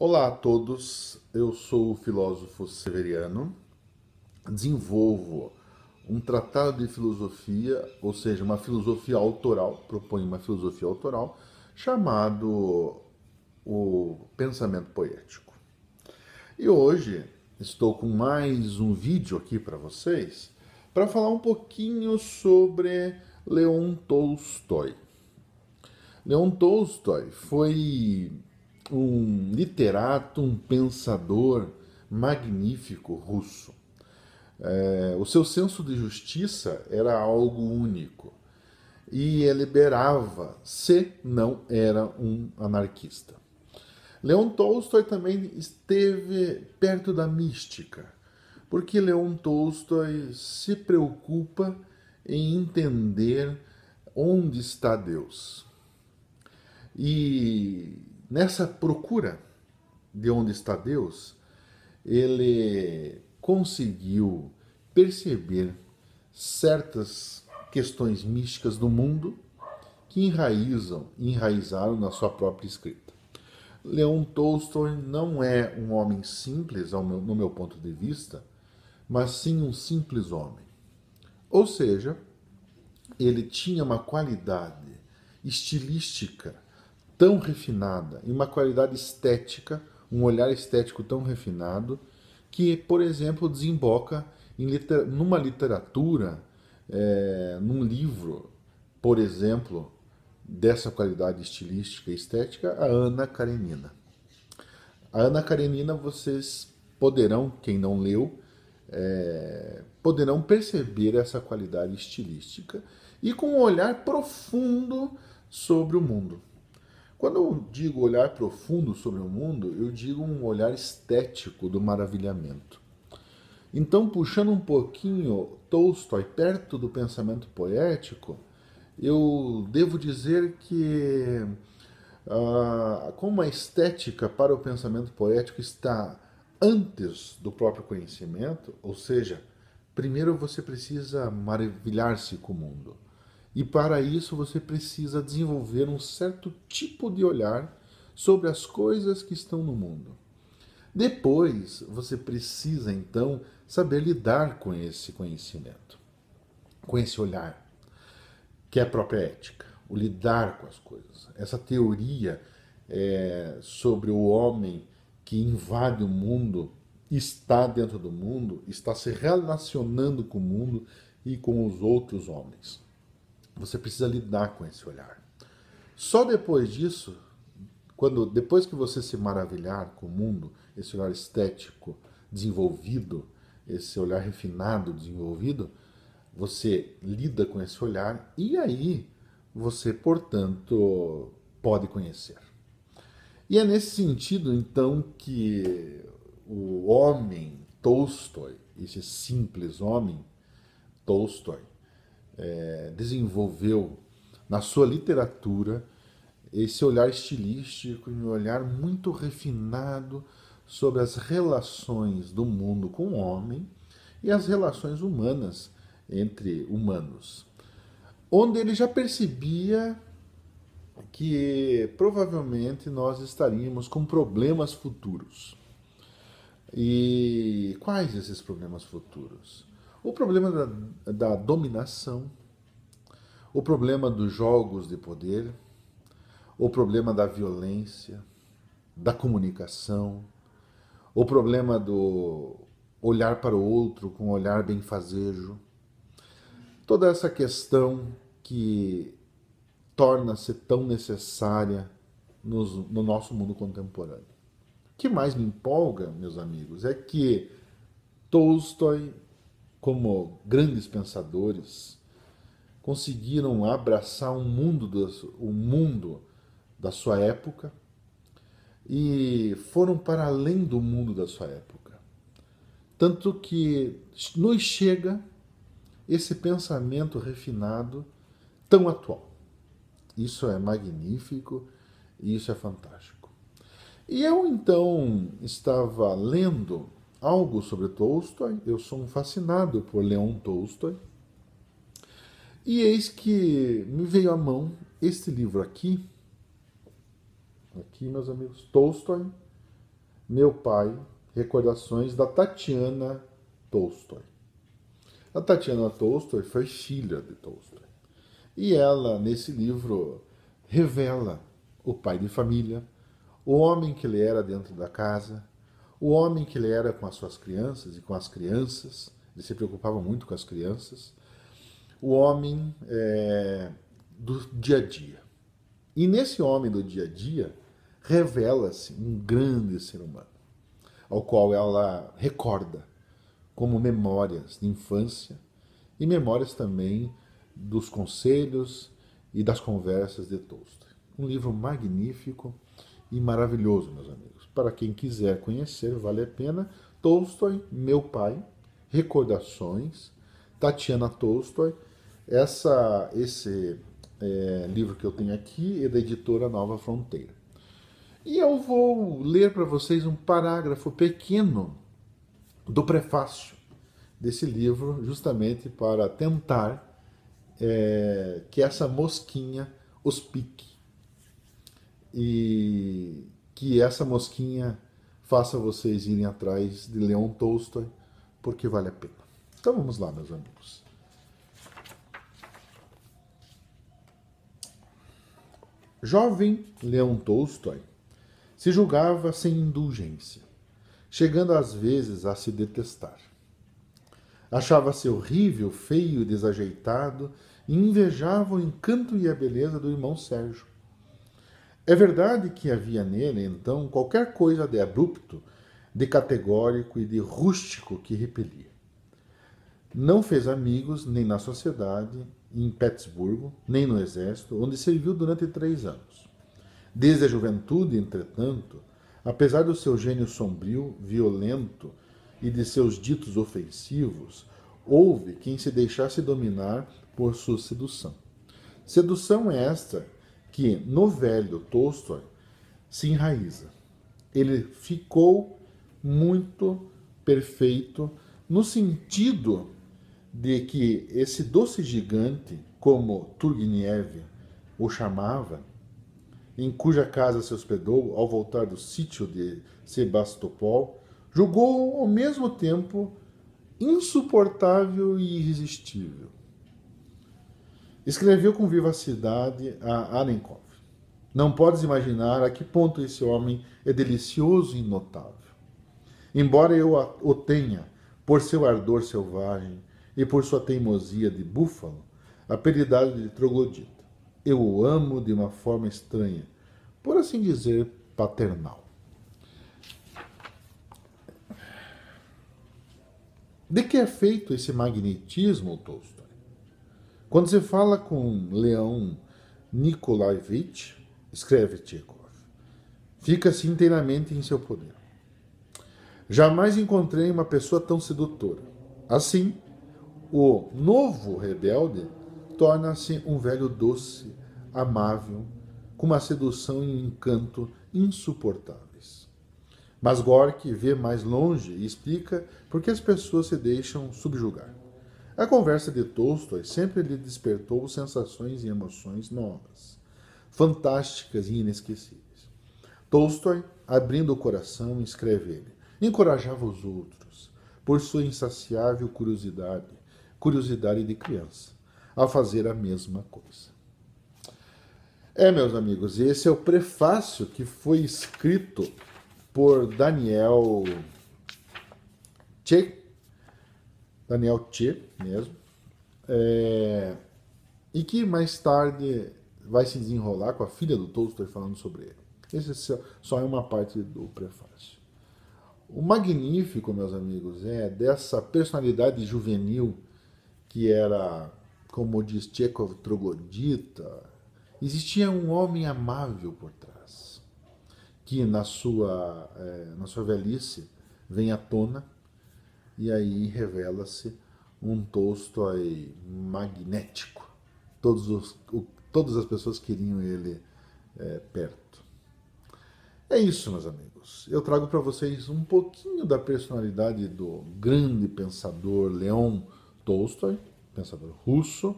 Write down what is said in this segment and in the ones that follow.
Olá a todos, eu sou o filósofo Severiano, desenvolvo um tratado de filosofia, ou seja, uma filosofia autoral, proponho uma filosofia autoral, chamado o Pensamento Poético. E hoje estou com mais um vídeo aqui para vocês para falar um pouquinho sobre Leon Tolstói. Leon Tolstói foi um literato, um pensador magnífico russo. É, o seu senso de justiça era algo único e ele liberava se não era um anarquista. Leon Tolstói também esteve perto da mística, porque Leon Tolstói se preocupa em entender onde está Deus. E Nessa procura de onde está Deus, ele conseguiu perceber certas questões místicas do mundo que enraizam, enraizaram na sua própria escrita. Leon Tolstói não é um homem simples, no meu ponto de vista, mas sim um simples homem. Ou seja, ele tinha uma qualidade estilística tão refinada e uma qualidade estética, um olhar estético tão refinado, que, por exemplo, desemboca em liter numa literatura, é, num livro, por exemplo, dessa qualidade estilística e estética, a Ana Karenina. A Ana Karenina, vocês poderão, quem não leu, é, poderão perceber essa qualidade estilística e com um olhar profundo sobre o mundo. Quando eu digo olhar profundo sobre o mundo, eu digo um olhar estético do maravilhamento. Então, puxando um pouquinho Tolstói perto do pensamento poético, eu devo dizer que ah, como a estética para o pensamento poético está antes do próprio conhecimento, ou seja, primeiro você precisa maravilhar-se com o mundo. E para isso você precisa desenvolver um certo tipo de olhar sobre as coisas que estão no mundo. Depois, você precisa então saber lidar com esse conhecimento, com esse olhar, que é a própria ética, o lidar com as coisas. Essa teoria é, sobre o homem que invade o mundo, está dentro do mundo, está se relacionando com o mundo e com os outros homens. Você precisa lidar com esse olhar. Só depois disso, quando depois que você se maravilhar com o mundo, esse olhar estético desenvolvido, esse olhar refinado desenvolvido, você lida com esse olhar e aí você, portanto, pode conhecer. E é nesse sentido, então, que o homem Tolstói, esse simples homem Tolstói, é, desenvolveu na sua literatura esse olhar estilístico, um olhar muito refinado sobre as relações do mundo com o homem e as relações humanas entre humanos, onde ele já percebia que provavelmente nós estaríamos com problemas futuros. E quais esses problemas futuros? O problema da, da dominação, o problema dos jogos de poder, o problema da violência, da comunicação, o problema do olhar para o outro com um olhar benfazejo. Toda essa questão que torna-se tão necessária nos, no nosso mundo contemporâneo. O que mais me empolga, meus amigos, é que Tolstói como grandes pensadores, conseguiram abraçar o um mundo, do, mundo da sua época e foram para além do mundo da sua época. Tanto que nos chega esse pensamento refinado tão atual. Isso é magnífico e isso é fantástico. E eu então estava lendo algo sobre Tolstói, eu sou um fascinado por Leon Tolstói. E eis que me veio à mão este livro aqui, aqui, meus amigos, Tolstói, Meu Pai, Recordações da Tatiana Tolstói. A Tatiana Tolstói foi filha de Tolstói. E ela, nesse livro, revela o pai de família, o homem que ele era dentro da casa, o homem que ele era com as suas crianças e com as crianças, ele se preocupava muito com as crianças. O homem é, do dia a dia. E nesse homem do dia a dia revela-se um grande ser humano, ao qual ela recorda como memórias de infância e memórias também dos conselhos e das conversas de Tolstói. Um livro magnífico e maravilhoso, meus amigos. Para quem quiser conhecer, vale a pena. Tolstói, Meu Pai, Recordações, Tatiana Tolstói. Essa, esse é, livro que eu tenho aqui é da editora Nova Fronteira. E eu vou ler para vocês um parágrafo pequeno do prefácio desse livro, justamente para tentar é, que essa mosquinha os pique e que essa mosquinha faça vocês irem atrás de Leon Tolstoy porque vale a pena. Então vamos lá, meus amigos. Jovem Leon Tolstoy se julgava sem indulgência, chegando às vezes a se detestar. Achava-se horrível, feio, desajeitado e invejava o encanto e a beleza do irmão Sérgio, é verdade que havia nele, então, qualquer coisa de abrupto, de categórico e de rústico que repelia. Não fez amigos nem na sociedade, em Petersburgo, nem no exército, onde serviu durante três anos. Desde a juventude, entretanto, apesar do seu gênio sombrio, violento e de seus ditos ofensivos, houve quem se deixasse dominar por sua sedução. Sedução esta que no velho Tolstói se enraiza. Ele ficou muito perfeito no sentido de que esse doce gigante, como Turgenev o chamava, em cuja casa se hospedou ao voltar do sítio de Sebastopol, julgou ao mesmo tempo insuportável e irresistível. Escreveu com vivacidade a Arenkov. Não podes imaginar a que ponto esse homem é delicioso e notável. Embora eu o tenha, por seu ardor selvagem e por sua teimosia de búfalo, apelidado de troglodita, eu o amo de uma forma estranha, por assim dizer, paternal. De que é feito esse magnetismo, Tolstói? Quando você fala com Leão Nikolaevich, escreve Tchekov, fica-se assim inteiramente em seu poder. Jamais encontrei uma pessoa tão sedutora. Assim, o novo rebelde torna-se um velho doce, amável, com uma sedução e um encanto insuportáveis. Mas Gorky vê mais longe e explica por que as pessoas se deixam subjugar. A conversa de Tolstói sempre lhe despertou sensações e emoções novas, fantásticas e inesquecíveis. Tolstói, abrindo o coração, escreve ele, encorajava os outros, por sua insaciável curiosidade, curiosidade de criança, a fazer a mesma coisa. É, meus amigos, esse é o prefácio que foi escrito por Daniel Tchek Daniel Tchê mesmo, é, e que mais tarde vai se desenrolar com a filha do Tolstói falando sobre ele. Esse só é uma parte do prefácio. O magnífico, meus amigos, é dessa personalidade juvenil que era, como diz Tchekov, troglodita. Existia um homem amável por trás, que na sua, é, na sua velhice vem à tona e aí revela-se um Tolstói magnético. Todos os, o, todas as pessoas queriam ele é, perto. É isso, meus amigos. Eu trago para vocês um pouquinho da personalidade do grande pensador Leon Tolstói, pensador russo,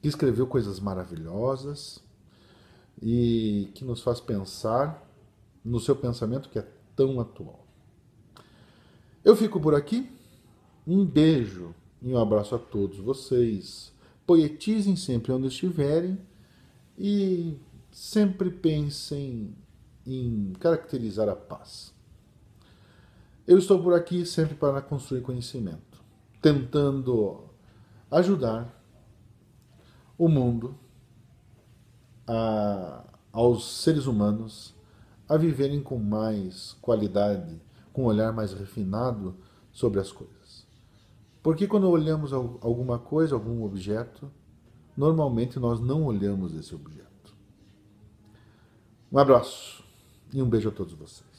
que escreveu coisas maravilhosas e que nos faz pensar no seu pensamento que é tão atual. Eu fico por aqui. Um beijo e um abraço a todos vocês. Poetizem sempre onde estiverem e sempre pensem em caracterizar a paz. Eu estou por aqui sempre para construir conhecimento, tentando ajudar o mundo, a, aos seres humanos, a viverem com mais qualidade com um olhar mais refinado sobre as coisas. Porque quando olhamos alguma coisa, algum objeto, normalmente nós não olhamos esse objeto. Um abraço e um beijo a todos vocês.